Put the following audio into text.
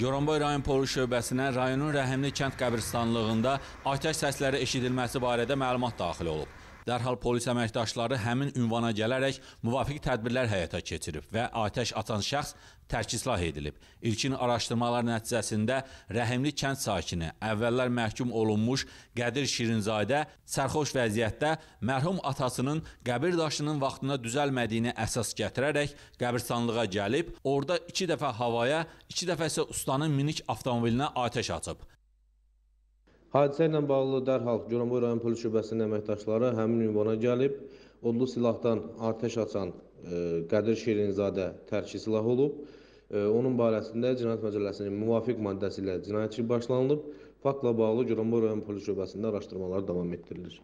Goranboy rayon polis şöbəsinə rayonun Rəhimli kənd qəbristanlığında atəş səsləri eşidilməsi barədə məlumat daxil olub. Dərhal polis əməkdaşları həmin ünvana gələrək müvafiq tədbirlər həyata keçirib və atəş atan şəxs tərk islah edilib. İlkin araşdırmalar nəticəsində Rəhimli kənd sakini, əvvəllər məhkum olunmuş Qədir Şirinzadə sərxoş vəziyyətdə mərhum atasının qəbir daşının vaxtında düzəlmədiyini əsas gətirərək qəbirstanlığa gəlib, orada iki dəfə havaya, iki dəfə isə ustanın minik avtomobilinə atəş açıb. Hadisə ilə bağlı dərhal Goranboy rayon polis şöbəsinin əməkdaşları həmin ünvana gəlib, odlu silahdan atəş açan e, Qədir Şirinzadə tərki silah olub. E, onun barəsində Cinayət Məcəlləsinin müvafiq maddəsi ilə cinayət işi başlanılıb. Faktla bağlı Goranboy rayon polis şöbəsində araşdırmalar davam etdirilir.